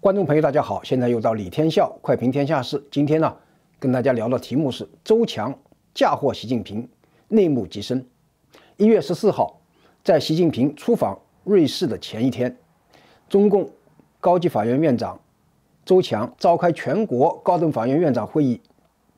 观众朋友，大家好！现在又到李天笑快评天下事。今天呢，跟大家聊的题目是周强嫁祸习近平内幕极深。一月十四号，在习近平出访瑞士的前一天，中共高级法院院长周强召开全国高等法院院长会议，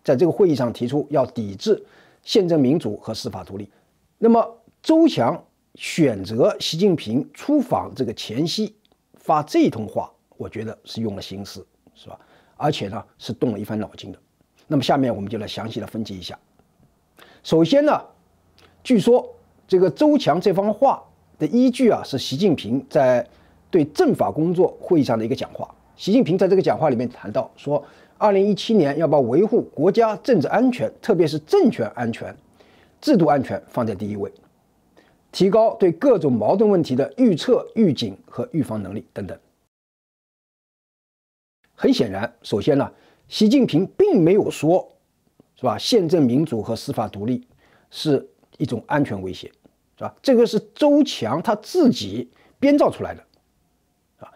在这个会议上提出要抵制宪政民主和司法独立。那么，周强选择习近平出访这个前夕发这通话。我觉得是用了心思，是吧？而且呢，是动了一番脑筋的。那么，下面我们就来详细的分析一下。首先呢，据说这个周强这番话的依据啊，是习近平在对政法工作会议上的一个讲话。习近平在这个讲话里面谈到说，二零一七年要把维护国家政治安全，特别是政权安全、制度安全放在第一位，提高对各种矛盾问题的预测、预警和预防能力等等。很显然，首先呢，习近平并没有说，是吧？宪政民主和司法独立是一种安全威胁，是吧？这个是周强他自己编造出来的，啊。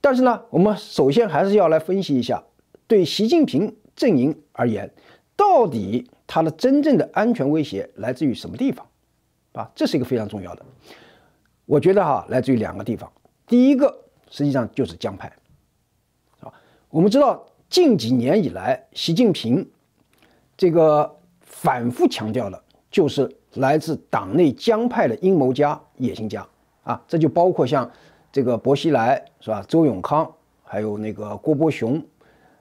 但是呢，我们首先还是要来分析一下，对习近平阵营而言，到底他的真正的安全威胁来自于什么地方？啊，这是一个非常重要的。我觉得哈，来自于两个地方，第一个实际上就是江派。我们知道近几年以来，习近平这个反复强调的，就是来自党内江派的阴谋家、野心家啊，这就包括像这个薄熙来是吧？周永康，还有那个郭伯雄、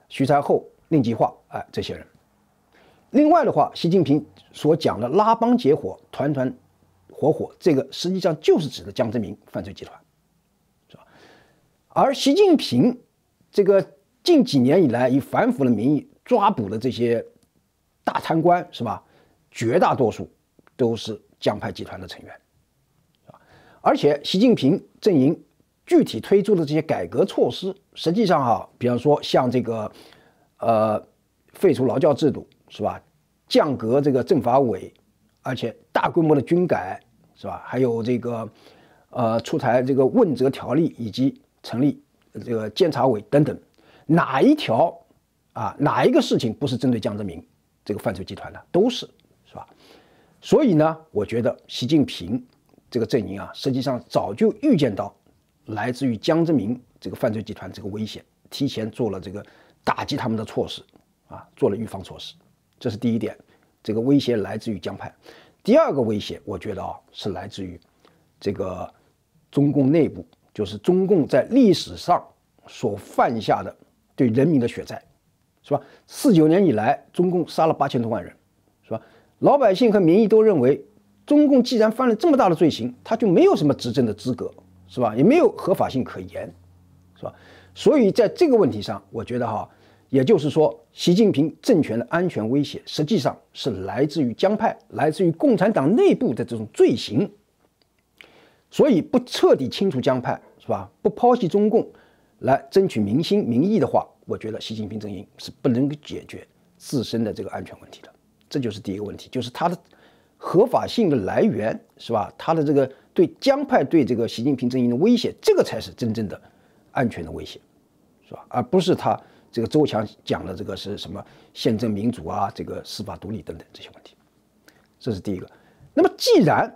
徐才厚、令计划，哎，这些人。另外的话，习近平所讲的拉帮结伙、团团伙伙，这个实际上就是指的江泽民犯罪集团，是吧？而习近平这个。近几年以来，以反腐的名义抓捕的这些大贪官，是吧？绝大多数都是江派集团的成员，而且习近平阵营具体推出的这些改革措施，实际上哈，比方说像这个呃废除劳教制度，是吧？降格这个政法委，而且大规模的军改，是吧？还有这个呃出台这个问责条例，以及成立这个监察委等等。哪一条，啊，哪一个事情不是针对江泽民这个犯罪集团的？都是，是吧？所以呢，我觉得习近平这个阵营啊，实际上早就预见到来自于江泽民这个犯罪集团这个危险，提前做了这个打击他们的措施，啊，做了预防措施。这是第一点，这个威胁来自于江派。第二个威胁，我觉得啊，是来自于这个中共内部，就是中共在历史上所犯下的。对人民的血债，是吧？四九年以来，中共杀了八千多万人，是吧？老百姓和民意都认为，中共既然犯了这么大的罪行，他就没有什么执政的资格，是吧？也没有合法性可言，是吧？所以在这个问题上，我觉得哈，也就是说，习近平政权的安全威胁实际上是来自于江派，来自于共产党内部的这种罪行。所以不彻底清除江派，是吧？不抛弃中共。来争取民心民意的话，我觉得习近平阵营是不能够解决自身的这个安全问题的。这就是第一个问题，就是他的合法性的来源是吧？他的这个对江派对这个习近平阵营的威胁，这个才是真正的安全的威胁，是吧？而不是他这个周强讲的这个是什么宪政民主啊，这个司法独立等等这些问题。这是第一个。那么既然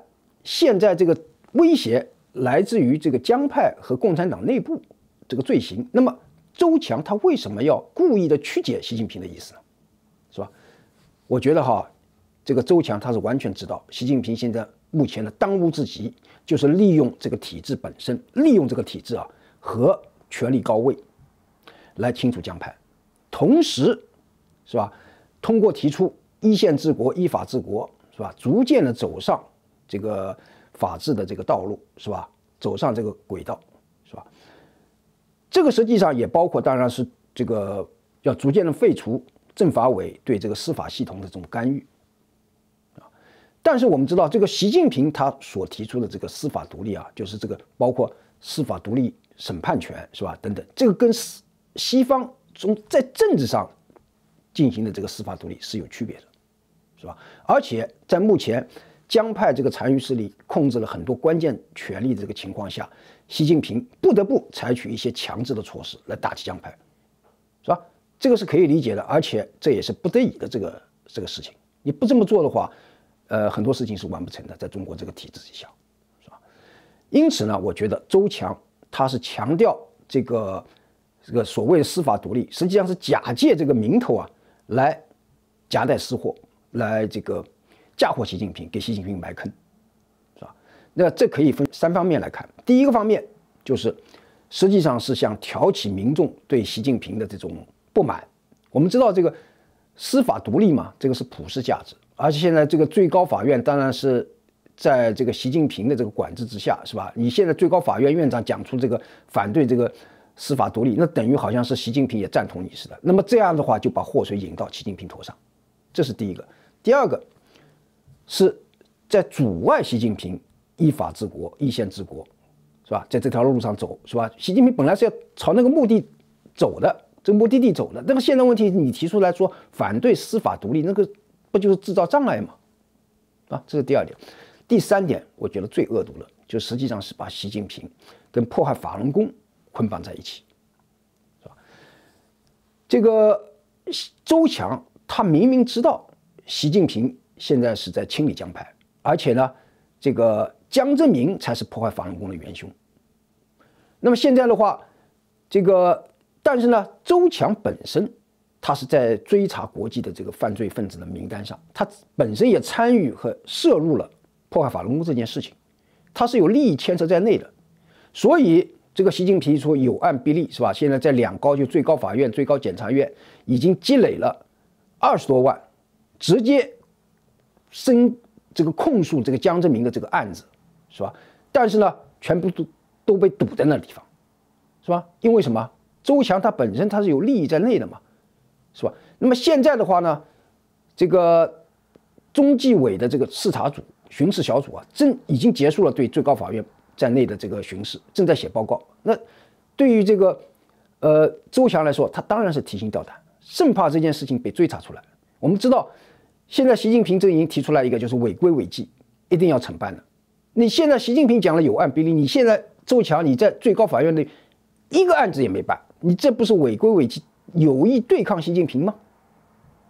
现在这个威胁来自于这个江派和共产党内部。这个罪行，那么周强他为什么要故意的曲解习近平的意思呢？是吧？我觉得哈，这个周强他是完全知道习近平现在目前的当务之急，就是利用这个体制本身，利用这个体制啊和权力高位，来清除江派，同时，是吧？通过提出一线治国、依法治国，是吧？逐渐的走上这个法治的这个道路，是吧？走上这个轨道。这个实际上也包括，当然是这个要逐渐的废除政法委对这个司法系统的这种干预，啊。但是我们知道，这个习近平他所提出的这个司法独立啊，就是这个包括司法独立审判权是吧？等等，这个跟西方从在政治上进行的这个司法独立是有区别的，是吧？而且在目前。江派这个残余势力控制了很多关键权力的这个情况下，习近平不得不采取一些强制的措施来打击江派，是吧？这个是可以理解的，而且这也是不得已的这个这个事情。你不这么做的话，呃，很多事情是完不成的，在中国这个体制之下，是吧？因此呢，我觉得周强他是强调这个这个所谓司法独立，实际上是假借这个名头啊，来夹带私货，来这个。嫁祸习近平，给习近平埋坑，是吧？那这可以分三方面来看。第一个方面就是，实际上是想挑起民众对习近平的这种不满。我们知道这个司法独立嘛，这个是普世价值。而且现在这个最高法院当然是在这个习近平的这个管制之下，是吧？你现在最高法院院长讲出这个反对这个司法独立，那等于好像是习近平也赞同你似的。那么这样的话，就把祸水引到习近平头上，这是第一个。第二个。是在阻碍习近平依法治国、依宪治国，是吧？在这条路上走，是吧？习近平本来是要朝那个目的走的，这个目的地走的。那么现在问题，你提出来说反对司法独立，那个不就是制造障碍吗？啊，这是第二点。第三点，我觉得最恶毒的，就实际上是把习近平跟破坏法轮功捆绑在一起，是吧？这个周强他明明知道习近平。现在是在清理江派，而且呢，这个江泽民才是破坏法轮功的元凶。那么现在的话，这个但是呢，周强本身他是在追查国际的这个犯罪分子的名单上，他本身也参与和涉入了破坏法轮功这件事情，他是有利益牵扯在内的。所以这个习近平说“有案必立”，是吧？现在在两高，就最高法院、最高检察院，已经积累了二十多万，直接。申这个控诉这个江泽民的这个案子，是吧？但是呢，全部都都被堵在那地方，是吧？因为什么？周强他本身他是有利益在内的嘛，是吧？那么现在的话呢，这个中纪委的这个视察组巡视小组啊，正已经结束了对最高法院在内的这个巡视，正在写报告。那对于这个呃周强来说，他当然是提心吊胆，生怕这件事情被追查出来。我们知道。现在习近平阵营提出来一个，就是违规违纪一定要惩办的。你现在习近平讲了有案必立，你现在周强你在最高法院的一个案子也没办，你这不是违规违纪、有意对抗习近平吗？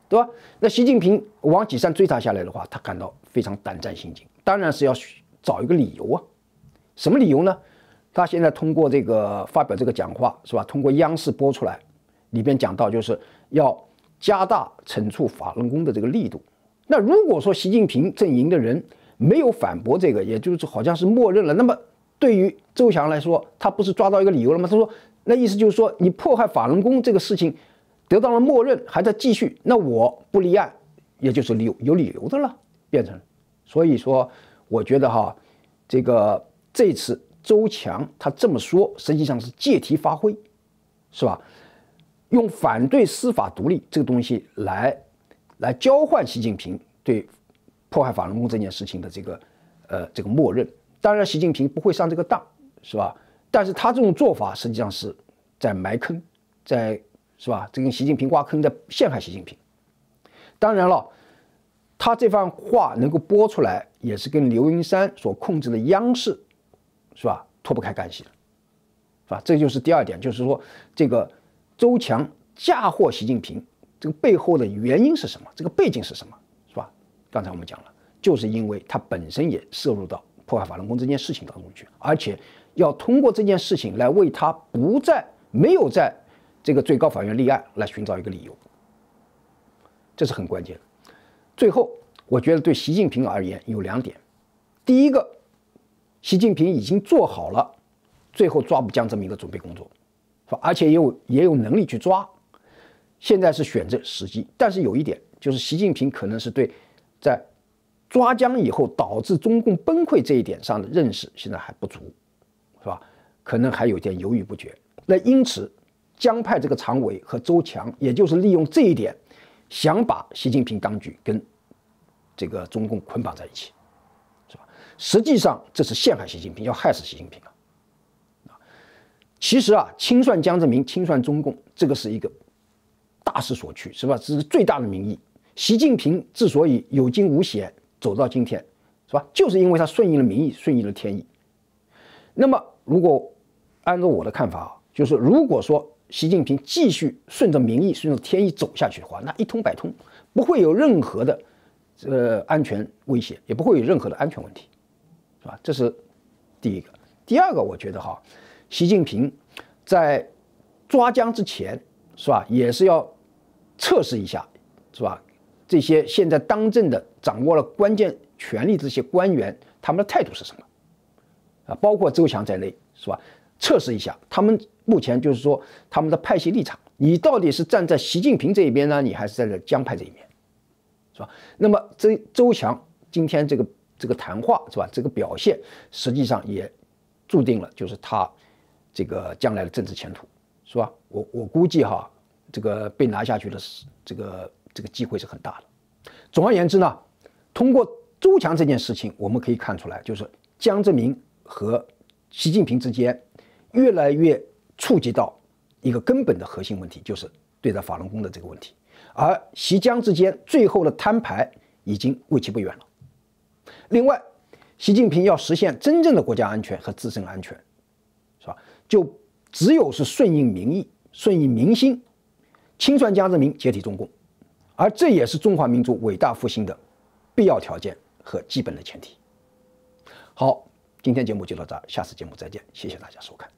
对吧？那习近平往几山追查下来的话，他感到非常胆战心惊，当然是要找一个理由啊。什么理由呢？他现在通过这个发表这个讲话是吧？通过央视播出来，里边讲到就是要。加大惩处法轮功的这个力度。那如果说习近平阵营的人没有反驳这个，也就是好像是默认了。那么对于周强来说，他不是抓到一个理由了吗？他说，那意思就是说，你迫害法轮功这个事情得到了默认，还在继续。那我不立案，也就是有有理由的了，变成。所以说，我觉得哈，这个这次周强他这么说，实际上是借题发挥，是吧？用反对司法独立这个东西来，来交换习近平对破坏法轮功这件事情的这个，呃，这个默认。当然，习近平不会上这个当，是吧？但是他这种做法实际上是在埋坑，在是吧？这跟习近平挖坑在陷害习近平。当然了，他这番话能够播出来，也是跟刘云山所控制的央视，是吧？脱不开干系，是吧？这就是第二点，就是说这个。周强嫁祸习近平，这个背后的原因是什么？这个背景是什么？是吧？刚才我们讲了，就是因为他本身也涉入到破坏法轮功这件事情当中去，而且要通过这件事情来为他不再没有在这个最高法院立案来寻找一个理由，这是很关键的。最后，我觉得对习近平而言有两点：第一个，习近平已经做好了最后抓捕江泽民的准备工作。而且也有也有能力去抓，现在是选择时机，但是有一点就是习近平可能是对在抓江以后导致中共崩溃这一点上的认识现在还不足，是吧？可能还有点犹豫不决。那因此，江派这个常委和周强，也就是利用这一点，想把习近平当局跟这个中共捆绑在一起，是吧？实际上这是陷害习近平，要害死习近平啊！其实啊，清算江泽民，清算中共，这个是一个大势所趋，是吧？这是最大的民意。习近平之所以有惊无险走到今天，是吧？就是因为他顺应了民意，顺应了天意。那么，如果按照我的看法啊，就是如果说习近平继续顺着民意、顺着天意走下去的话，那一通百通，不会有任何的呃安全威胁，也不会有任何的安全问题，是吧？这是第一个。第二个，我觉得哈。习近平在抓江之前，是吧？也是要测试一下，是吧？这些现在当政的、掌握了关键权力这些官员，他们的态度是什么？啊，包括周强在内，是吧？测试一下他们目前就是说他们的派系立场，你到底是站在习近平这一边呢，你还是在这江派这一面，是吧？那么这周强今天这个这个谈话，是吧？这个表现实际上也注定了，就是他。这个将来的政治前途，是吧？我我估计哈，这个被拿下去的，这个这个机会是很大的。总而言之呢，通过周强这件事情，我们可以看出来，就是江泽民和习近平之间越来越触及到一个根本的核心问题，就是对待法轮功的这个问题。而习江之间最后的摊牌已经为期不远了。另外，习近平要实现真正的国家安全和自身安全。就只有是顺应民意、顺应民心，清算江泽民、解体中共，而这也是中华民族伟大复兴的必要条件和基本的前提。好，今天节目就到这，下次节目再见，谢谢大家收看。